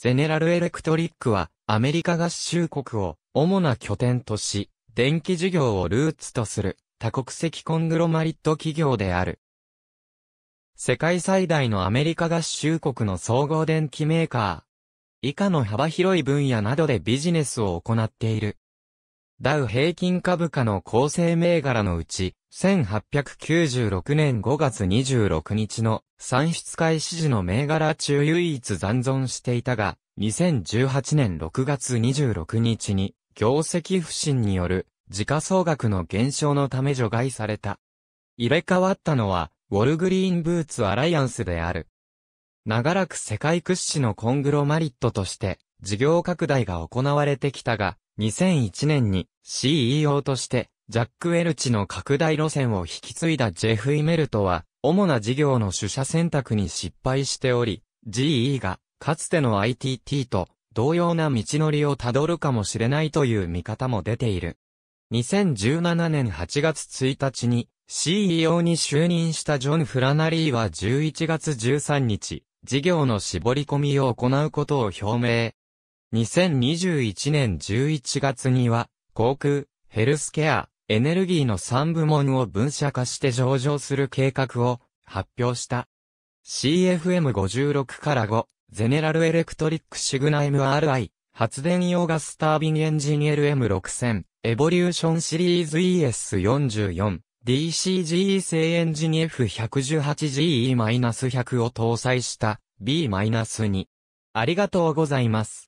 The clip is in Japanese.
ゼネラルエレクトリックは、アメリカ合衆国を主な拠点とし、電気事業をルーツとする多国籍コングロマリット企業である。世界最大のアメリカ合衆国の総合電機メーカー。以下の幅広い分野などでビジネスを行っている。ダウ平均株価の構成銘柄のうち、1896年5月26日の算出開始時の銘柄中唯一残存していたが、2018年6月26日に、業績不振による、時価総額の減少のため除外された。入れ替わったのは、ウォルグリーンブーツアライアンスである。長らく世界屈指のコングロマリットとして、事業拡大が行われてきたが、2001年に CEO としてジャック・ウェルチの拡大路線を引き継いだジェフ・イメルトは、主な事業の取捨選択に失敗しており、GE がかつての ITT と同様な道のりをたどるかもしれないという見方も出ている。2017年8月1日に CEO に就任したジョン・フラナリーは11月13日、事業の絞り込みを行うことを表明。2021年11月には、航空、ヘルスケア、エネルギーの3部門を分社化して上場する計画を発表した。CFM56 から5、ゼネラルエレクトリックシグナ MRI、発電用ガスタービンエンジニエル M6000、エボリューションシリーズ ES44、DCGE 製エンジニ F118GE-100 を搭載した B-2。ありがとうございます。